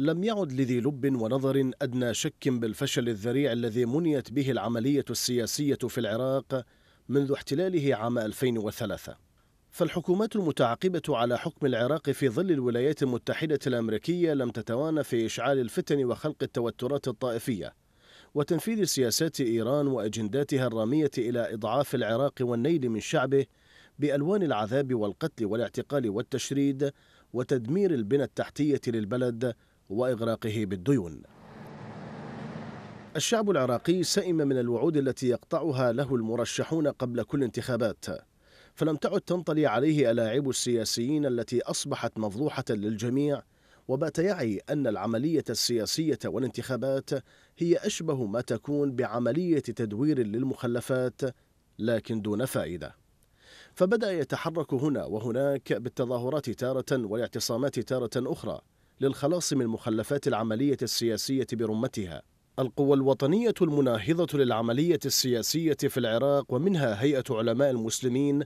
لم يعد لذي لب ونظر أدنى شك بالفشل الذريع الذي منيت به العملية السياسية في العراق منذ احتلاله عام 2003 فالحكومات المتعاقبة على حكم العراق في ظل الولايات المتحدة الأمريكية لم تتوانى في إشعال الفتن وخلق التوترات الطائفية وتنفيذ سياسات إيران وأجنداتها الرامية إلى إضعاف العراق والنيل من شعبه بألوان العذاب والقتل والاعتقال والتشريد وتدمير البنى التحتية للبلد وإغراقه بالديون الشعب العراقي سئم من الوعود التي يقطعها له المرشحون قبل كل انتخابات فلم تعد تنطلي عليه ألاعيب السياسيين التي أصبحت مفضوحة للجميع وبات يعي أن العملية السياسية والانتخابات هي أشبه ما تكون بعملية تدوير للمخلفات لكن دون فائدة فبدأ يتحرك هنا وهناك بالتظاهرات تارة والاعتصامات تارة أخرى للخلاص من مخلفات العملية السياسية برمتها القوى الوطنية المناهضة للعملية السياسية في العراق ومنها هيئة علماء المسلمين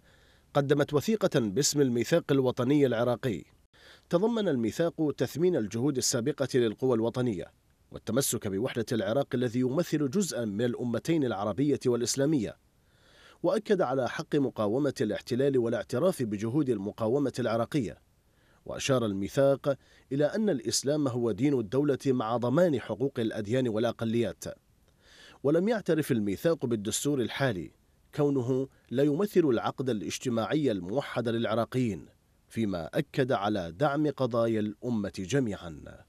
قدمت وثيقة باسم الميثاق الوطني العراقي تضمن الميثاق تثمين الجهود السابقة للقوى الوطنية والتمسك بوحدة العراق الذي يمثل جزءا من الأمتين العربية والإسلامية وأكد على حق مقاومة الاحتلال والاعتراف بجهود المقاومة العراقية وأشار الميثاق إلى أن الإسلام هو دين الدولة مع ضمان حقوق الأديان والأقليات ولم يعترف الميثاق بالدستور الحالي كونه لا يمثل العقد الاجتماعي الموحد للعراقيين فيما أكد على دعم قضايا الأمة جميعاً